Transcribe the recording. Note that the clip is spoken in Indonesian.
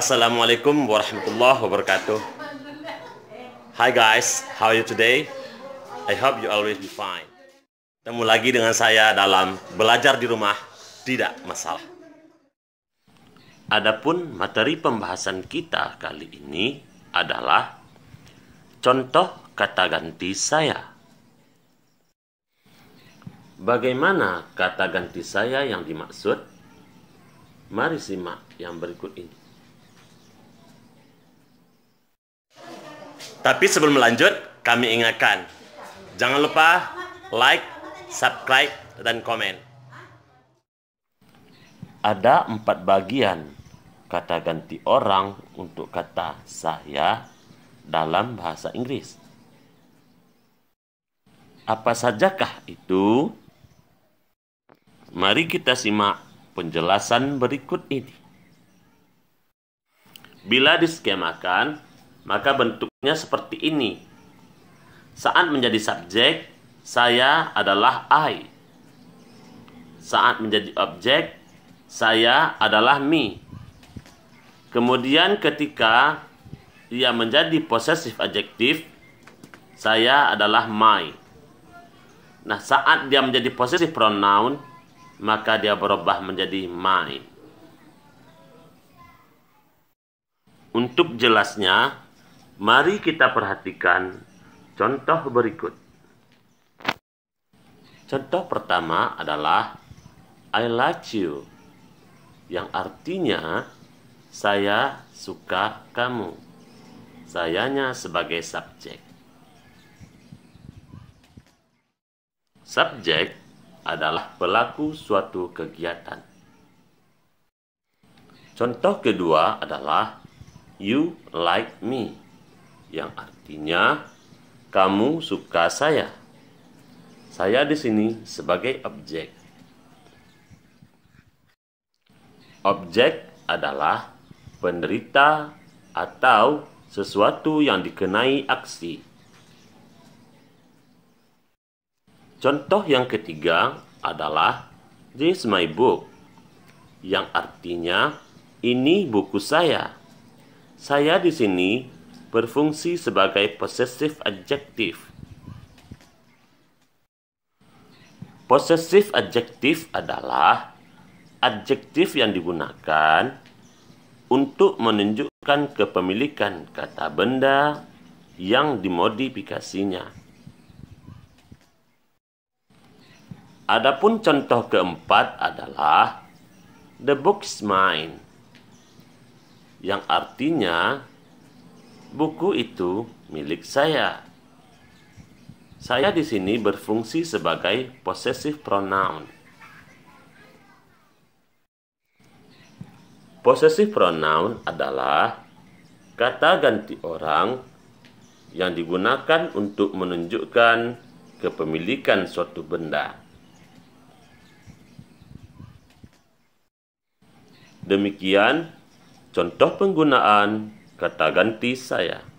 Assalamualaikum warahmatullahi wabarakatuh. Hi guys, how are you today? I hope you always be fine. Temu lagi dengan saya dalam belajar di rumah tidak masalah. Adapun materi pembahasan kita kali ini adalah contoh kata ganti saya. Bagaimana kata ganti saya yang dimaksud? Mari simak yang berikut ini. Tapi sebelum lanjut, kami ingatkan, jangan lupa like, subscribe, dan komen. Ada empat bagian kata ganti orang untuk kata saya dalam bahasa Inggris. Apa sajakah itu? Mari kita simak penjelasan berikut ini. Bila diskemakan, maka bentuknya seperti ini. Saat menjadi subjek, saya adalah I. Saat menjadi objek, saya adalah me. Kemudian ketika ia menjadi posesif adjektif, saya adalah my. Nah, saat dia menjadi posesif pronoun, maka dia berubah menjadi my. Untuk jelasnya, Mari kita perhatikan contoh berikut. Contoh pertama adalah I like you yang artinya saya suka kamu. Sayanya sebagai subjek. Subjek adalah pelaku suatu kegiatan. Contoh kedua adalah you like me yang artinya kamu suka saya. Saya di sini sebagai objek. Objek adalah penderita atau sesuatu yang dikenai aksi. Contoh yang ketiga adalah This my book yang artinya ini buku saya. Saya di sini berfungsi sebagai possessive adjective. Possessive adjective adalah adjektif yang digunakan untuk menunjukkan kepemilikan kata benda yang dimodifikasinya. Adapun contoh keempat adalah the book's mine yang artinya Buku itu milik saya. Saya di sini berfungsi sebagai possessive pronoun. Possessive pronoun adalah kata ganti orang yang digunakan untuk menunjukkan kepemilikan suatu benda. Demikian contoh penggunaan kata ganti saya